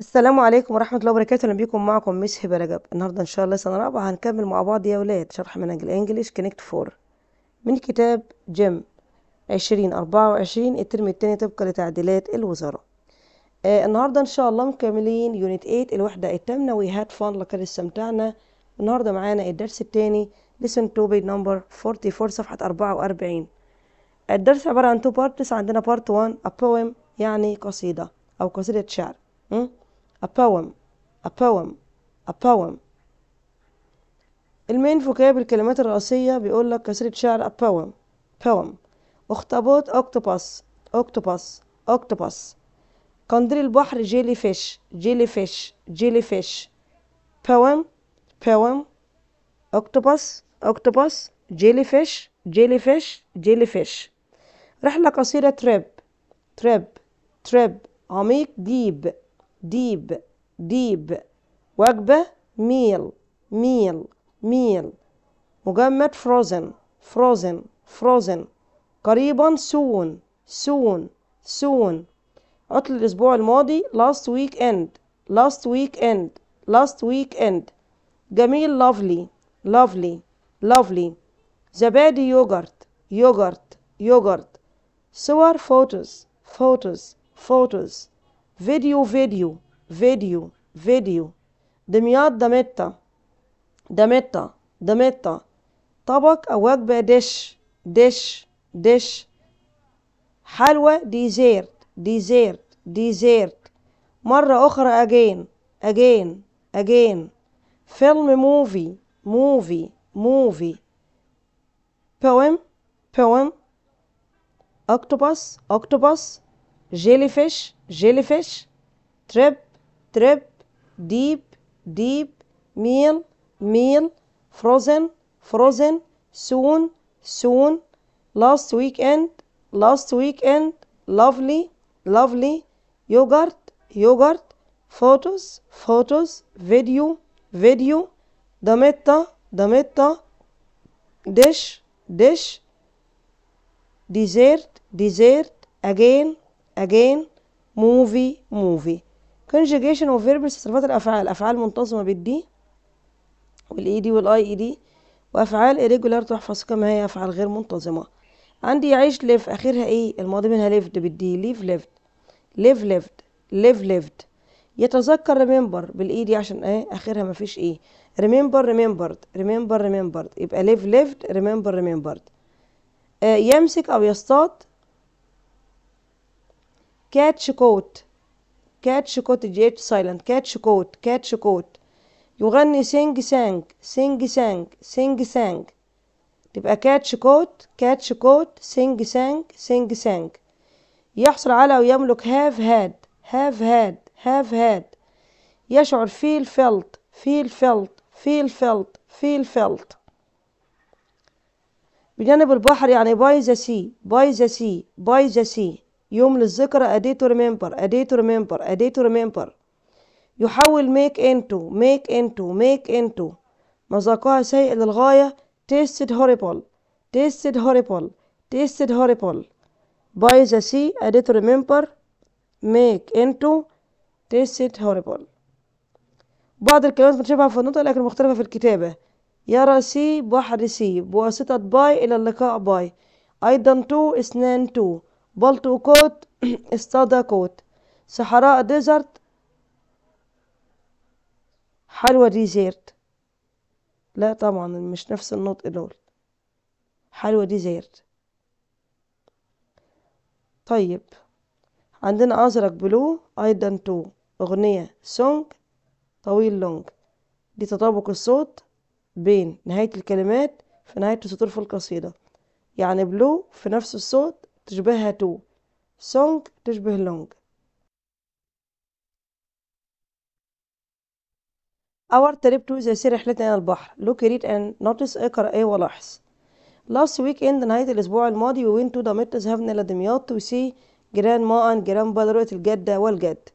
السلام عليكم ورحمة الله وبركاته اهلا بيكم معكم ميس هبة رجب النهاردة ان شاء الله سنة رابعة هنكمل مع بعض يا ولاد شرح منهج الانجليش كونكت فور من كتاب جيم عشرين أربعة وعشرين الترم التاني طبقا لتعديلات الوزارة آه النهاردة ان شاء الله مكملين يونت إيت الوحدة التامنة وي هاد فان لقد استمتعنا النهاردة معانا الدرس التاني لسن تو to نمبر فورتي فور صفحة أربعة وأربعين الدرس عبارة عن تو بارتس عندنا بارت وان أبويم يعني قصيدة أو قصيدة شعر م? A poem a poem a poem المين فوكاب الكلمات الرئيسية بيقول لك كسرة شعر a poem poem أخطبوط اكتوباس اكتوباس اكتوباس قندر البحر جيلي فيش جيلي فيش جيلي فيش poem poem اكتوباس اكتوباس جيلي فيش جيلي فيش جيلي فيش رحلة قصيرة تريب تريب تريب عميق ديب ديب ديب وجبة ميل ميل ميل مجمد فروزن فروزن فروزن قريبا سون سون سون عطل الأسبوع الماضي last weekend last weekend last end جميل lovely lovely lovely زبادي يوغرت يوغرت يوغرت صور photos photos photos فيديو فيديو فيديو فيديو دمياط دمتة دمتة دمتة طبق أو وجبة دش دش دش حلوى ديزيرت ديزيرت ديزيرت مرة أخرى أجين أجين أجين فيلم موفي موفي موفي poem poem octopus octopus jellyfish jellyfish, trip, trip, deep, deep, meal, meal, frozen, frozen, soon, soon, last weekend, last weekend, lovely, lovely, yogurt, yogurt, photos, photos, video, video, dametta, dametta, dish, dish, dessert, dessert, again, again, موفي موفي conjugation of verbs صرفات الافعال افعال منتظمه بالدي والاي دي e والاي اي دي e وافعال irregular تحفظ كما هي افعال غير منتظمه عندي يعيش ليف اخرها ايه e. الماضي منها ليفد بالدي ليف ليفد ليف ليفد ليف ليفد يتذكر ريمبر بالاي دي عشان ايه اخرها مفيش ايه ريمبر ريمبرد ريمبر ريمبرد يبقى ليف ليفد ريمبر ريمبرد يمسك او يصطاد كاتش كوت كاتش كوت جي اتش سايلنت كاتش كوت كاتش كوت يغني سينج سانج سينج سانج سينج سانج تبقى كاتش كوت كاتش كوت سينج سانج سينج سانج يحصل على ويملك هاف هاد هاف هاد هاف هاد يشعر فيل فيلت فيل فيلت فيل فيلت فيل فيلت بجانب البحر يعني باي ذا سي باي ذا سي باي ذا سي يوم للذكرى a day to remember a day to remember a day to remember يحول make into make into make into مذاقها سيء للغاية tasted horrible tasted horrible tasted horrible by the sea a day to remember make into tasted horrible بعض الكلمات متشابهة في النطق لكن مختلفة في الكتابة يرى سي بحر سي بواسطة باي إلى اللقاء باي أيضا تو اثنان تو بولتو كوت استادا كوت صحراء ديزرت حلوة ديزيرت لا طبعا مش نفس النطق دول حلوة ديزيرت طيب عندنا أزرق بلو أيضا تو أغنية سونج طويل لونج دي تطابق الصوت بين نهاية الكلمات في نهاية السطور في القصيدة يعني بلو في نفس الصوت تشبهها تو سونغ تشبه لونغ Our trip to the sea رحلتنا إلى البحر Look, read and notice اقرأ ايه ولاحظ Last weekend نهاية الأسبوع الماضي we went to Damascus ذهبنا إلى دمياط to see grandma and grandpa رؤية الجدة والجد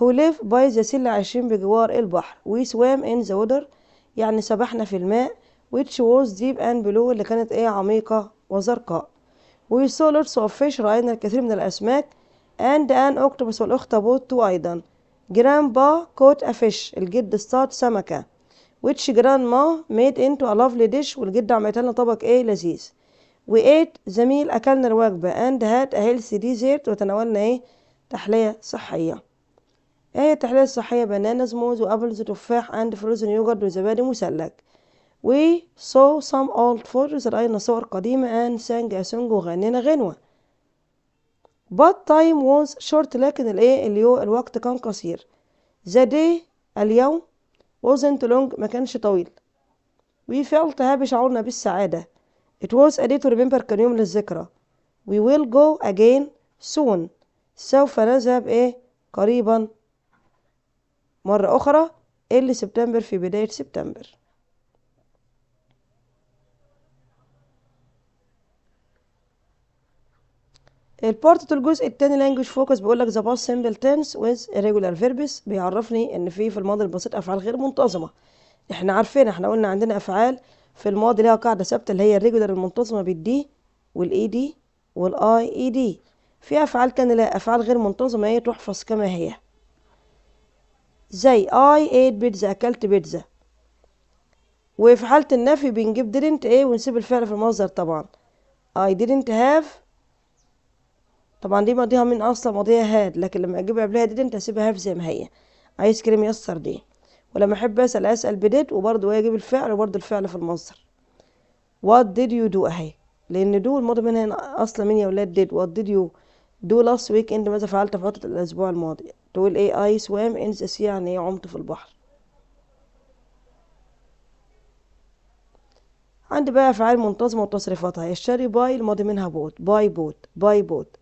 Who live by the sea اللي عايشين بجوار البحر We swam in the water يعني سبحنا في الماء which was deep and below اللي كانت ايه عميقة وزرقاء We saw lots of fish رأينا الكثير من الأسماك and an octopus والأخطبوط أيضا Grandpa caught a fish الجد اصطاد سمكة which grandma made into a lovely dish والجد عملت لنا طبق ايه لذيذ We ate زميل أكلنا الوجبة and had a healthy dessert وتناولنا ايه تحلية صحية ايه التحلية الصحية بانانز موز وأبلز وتفاح and frozen يوجرت وزبادي مسلك We saw some old photos رأينا صور قديمة and sang a song وغنينا غنوة. But time was short لكن الايه هو الوقت كان قصير. The day اليوم wasn't long ما كانش طويل. We felt happy شعورنا بالسعادة. It was a day to remember كان يوم للذكرى. We will go again soon. سوف نذهب ايه قريبا مرة أخرى اللي سبتمبر في بداية سبتمبر البارت الجزء الثاني لانجوج فوكس بيقول لك ذا باست سمبل تنس ويز irregular فيربس بيعرفني ان في في الماضي البسيط افعال غير منتظمه احنا عارفين احنا قلنا عندنا افعال في الماضي ليها قاعده ثابته اللي هي الريجولار المنتظمه بالدي والاي دي e والاي اي دي e في افعال كان لها افعال غير منتظمه هي تحفظ كما هي زي اي ايت بيتزا اكلت بيتزا وفي حاله النفي بنجيب didn't ايه ونسيب الفعل في المصدر طبعا I didn't have طبعا دي ماضيها من اصلا ماضيها هاد لكن لما اجيب قبلها ديد انت هسيبها هاف زي ما هي عايز كريم يسر دي ولما احب اسال اسال بديد وبرده واجب الفعل وبرده الفعل في المصدر وات ديد يو دو اهي لان دو الماضي منها اصلا من يا ولاد ديد وات ديد يو دو لاست ويك اند ماذا فعلت في فتره الاسبوع الماضي تقول ايه اي سوام ان ذا سي يعني ايه عمت في البحر عندي بقى افعال منتظمه وتصريفاتها الشاري باي الماضي منها بوت باي بوت باي بوت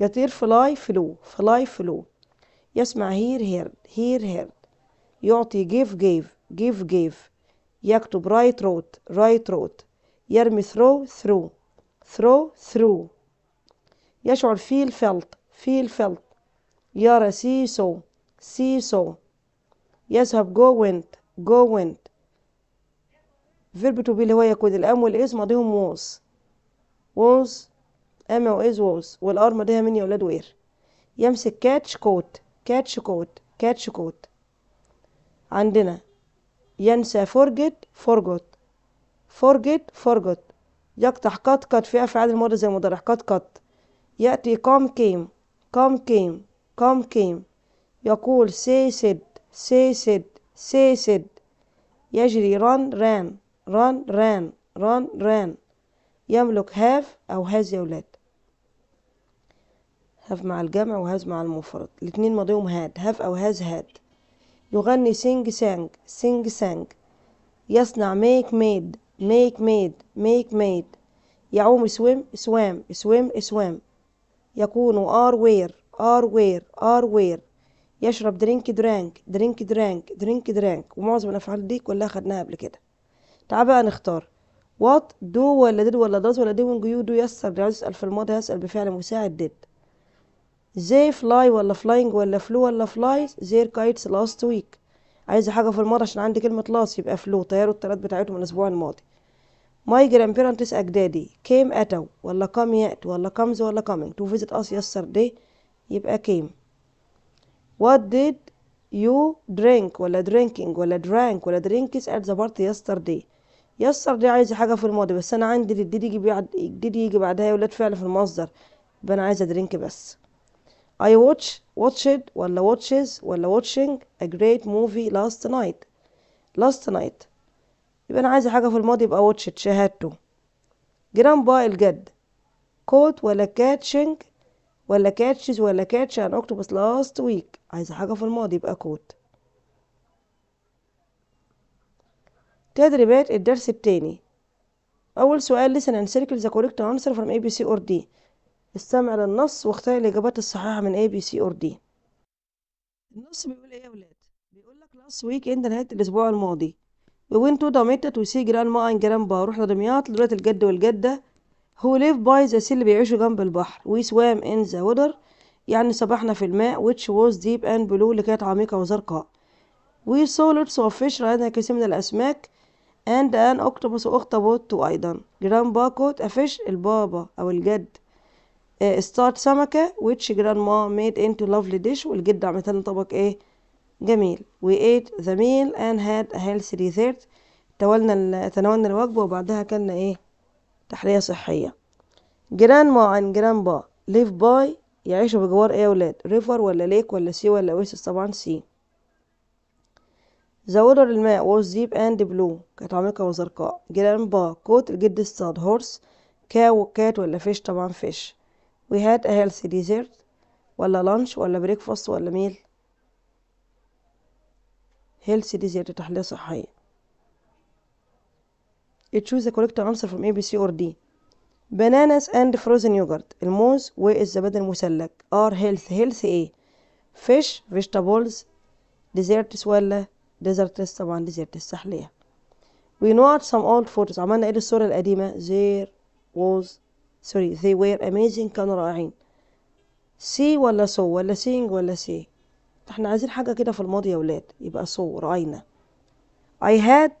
يطير فلاي فلو فلاي فلو يسمع هير هيرد هير هيرد يعطي جيف جيف جيف جيف يكتب رايت روت رايت روت يرمي ثرو ثرو ثرو ثرو يشعر فيل فلت فيل فلت يرى سي سو سي سو يذهب جو وينت جو وينت فيرب تو بي اللي هو يكون الام والاسم ماضيهم ووز ووز ام او از ووز والارمه دي من يا ولاد وير يمسك كاتش كوت كاتش كوت كاتش كوت عندنا ينسى فورجت فورجوت فورجت فورجوت يقطع كات كات في افعال الماضي زي المضارع كات كات ياتي قام كيم قام كيم قام كيم يقول سي سد سي سد سي سد يجري ران ران ران ران ران ران يملك هاف أو هاز يا ولاد هاف مع الجمع وهاز مع المفرد الاتنين ماضيهم هاد هاف أو هاز هاد يغني سينج سانج سينج سانج يصنع ميك ميد ميك ميد ميك ميد يعوم سويم سوام سويم سوام يكون ار وير ار وير ار وير يشرب درينك درانك درينك درانك درينك درانك ومعظم الافعال دي كلها خدناها قبل كده تعال بقى نختار وات دو ولا ديد ولا داز ولا دي يو دو يسر لو عايز اسال في الماضي هسال بفعل مساعد ديد زي فلاي ولا فلاينج ولا فلو ولا فلايز زير كايتس لاست ويك عايزه حاجه في الماضي عشان عندي كلمه لاست يبقى فلو طيروا الطيارات بتاعتهم الاسبوع الماضي ماي جراند بيرنتس اجدادي كيم اتوا ولا كام يات ولا كامز ولا كامينج تو فيزيت اس دي يبقى كيم وات ديد يو درينك ولا درينكينج ولا درانك ولا درينكس ات ذا بارتي يسر دي عايزه حاجه في الماضي بس انا عندي الديد يجي بعد الديد يجي بعدها يا ولاد فعل في المصدر يبقى انا عايزه درينك بس I watch watched ولا watches ولا watching a great movie last night last night يبقى أنا عايزة حاجة في الماضي يبقى watched شاهدته جرامبا الجد caught ولا catching ولا catches ولا catch عن أكتوبس last week عايزة حاجة في الماضي يبقى caught تدريبات الدرس التاني أول سؤال listen and circle the correct answer from ABC or D استمع للنص واختار الإجابات الصحيحة من A, B, C or D النص بيقول إيه يا ولاد؟ بيقول لك last week weekend نهاية الأسبوع الماضي We went to Damietta to see grandma and grandpa رحنا دمياط لولاد الجد والجدة who live by the sea اللي بيعيشوا جنب البحر We swam in the water يعني سبحنا في الماء which was deep and blue اللي كانت عميقة وزرقاء We saw lots of fish رأينا كثير من الأسماك and an octopus وأخطبوط أيضا grandpa caught a fish البابا أو الجد ستارت آه، سمكة which grandma made into lovely dish والجدة عملت لنا طبق ايه جميل we ate the meal and had a healthy dessert تولنا تناولنا الوجبة وبعدها كنا ايه تحلية صحية grandma and grandpa live by يعيشوا بجوار ايه يا ولاد river ولا lake ولا sea ولا oasis طبعا sea The water الماء was deep and blue كانت عميقة وزرقاء جرامبا كوت الجد الصاد هورس كاو كات ولا فيش طبعا فيش we had a healthy dessert ولا lunch ولا breakfast ولا meal healthy dessert تحلية صحية choose the correct answer from A B C or D bananas and frozen yogurt الموز والزبادي المسلك are healthy healthy ايه fish vegetables desserts ولا desserts طبعا desserts تحلية we know some old photos عملنا ايه للصورة القديمة there was سوري they were amazing كانوا رائعين سي ولا سو ولا سينج ولا سي احنا عايزين حاجة كده في الماضي يا ولاد يبقى سو رأينا I had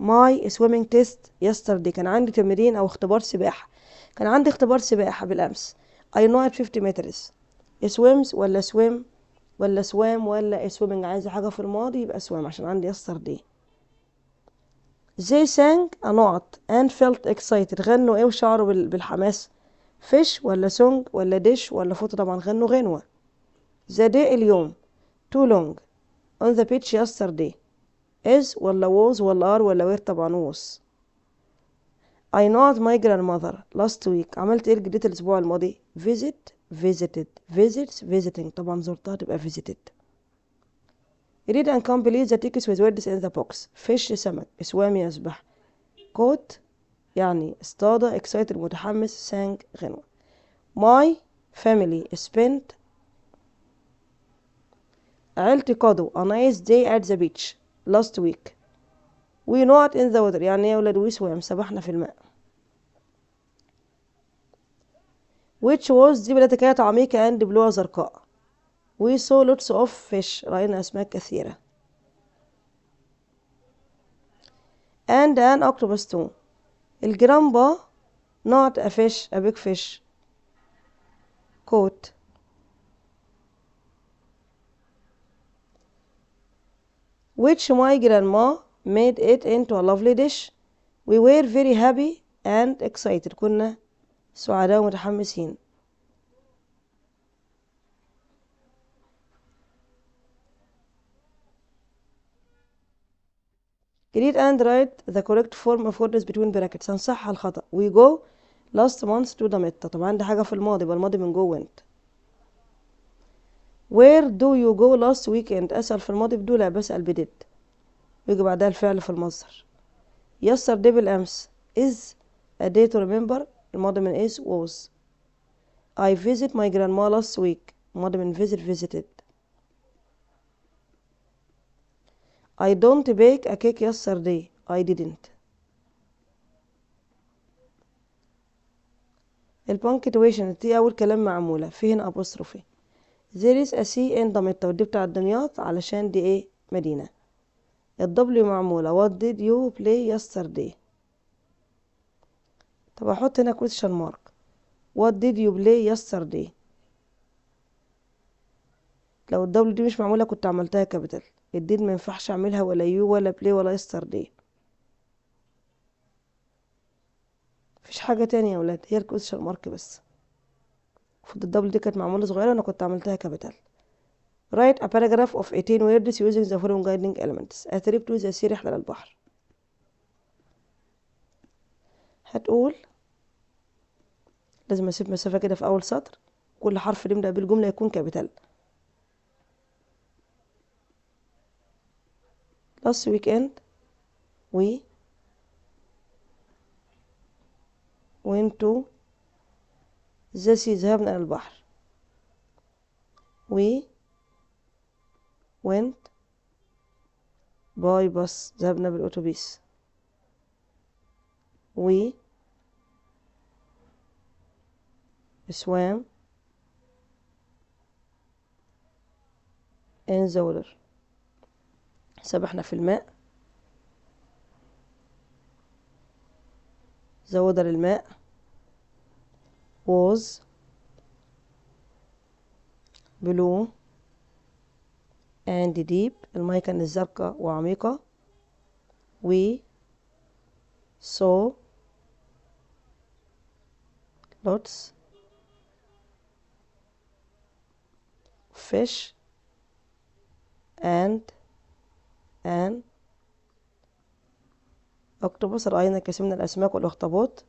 my swimming test yesterday كان عندي تمرين أو اختبار سباحة كان عندي اختبار سباحة بالأمس I know at 50 meters swims ولا swim ولا swam ولا swimming عايزة حاجة في الماضي يبقى swam عشان عندي yesterday زي سانج نقط and felt excited غنوا ايه وشعروا بالحماس فيش ولا سونج ولا ديش ولا فوتو طبعا غنوا غنوة ذا داي اليوم تو لونج on the beach yesterday is ولا was ولا are ولا were طبعا was I not my grandmother last week عملت ايه الجديد الاسبوع الماضي visit visited visits visiting طبعا زرتها تبقى visited read and complete the text with words in the box fish سمك اسوام يسبح caught يعني اصطاد excited متحمس sang غنوة my family spent عيلتي قضوا a nice day at the beach last week we not in the water يعني يا ولاد وسوام سبحنا في الماء which was دي بلاتكات عميقة and بلوة زرقاء we saw lots of fish رأينا أسماك كثيرة and an octopus too الجرامبا not a fish a big fish coat which my grandma made it into a lovely dish we were very happy and excited كنا سعداء ومتحمسين read and write the correct form of words between brackets هنصحها الخطأ we go last month to the meta طبعا دي حاجة في الماضي يبقى الماضي من go went where do you go last weekend أسأل في الماضي بدو لا بسأل بدid ويجي بعدها الفعل في المصدر yesterday بالأمس is a day to remember الماضي من is was I visit my grandma last week الماضي من visit visited I don't bake a cake yesterday I didn't البانكتويشن دي أول كلام معمولة فيه هنا أبوستروفي there is a C in دمياط ودي بتاعة دمياط علشان دي ايه مدينة الدبليو معمولة what did you play yesterday طب أحط هنا question mark what did you play yesterday لو الدبليو دي مش معمولة كنت عملتها كابيتال الدين ما ينفعش اعملها ولا يو ولا بلاي ولا يستر دي مفيش حاجه تانية يا ولاد هي الكوزيشن مارك بس المفروض الدبل دي كانت معموله صغيره انا كنت عملتها كابيتال write a paragraph of 18 words using the following guiding elements attribute to the sea رحلة للبحر هتقول لازم اسيب مسافة كده في اول سطر كل حرف نبدأ بالجملة يكون كابيتال last weekend we went to the sea ذهبنا إلى البحر we went by bus ذهبنا بالأتوبيس we swam in the water سبحنا في الماء زود للماء was بلو اند ديب الماء كانت زرقاء وعميقة we saw لوتس فيش اند الآن أكتوبوس رأينا كثير من الأسماك والأخطبوط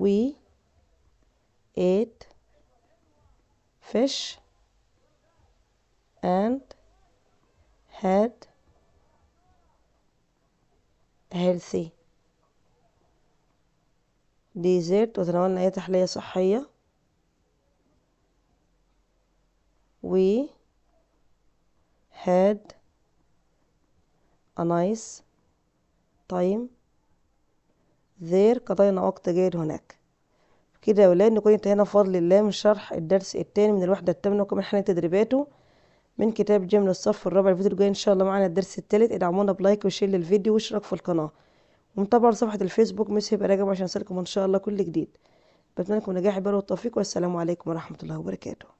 we ate fish and had healthy dessert وتناولنا أي تحلية صحية We had a nice time there قضينا وقت جيد هناك كده يا ولاد نكون انتهينا بفضل الله من شرح الدرس التاني من الوحدة التامنة وكمان حنة تدريباته من كتاب جيم للصف الرابع الفيديو الجاي ان شاء الله معانا الدرس التالت ادعمونا بلايك وشير للفيديو واشتراك في القناة ومتابعة صفحة الفيسبوك ميس هيبقى راجع عشان يصلكم ان شاء الله كل جديد بتمنى لكم نجاح بر والتوفيق والسلام عليكم ورحمة الله وبركاته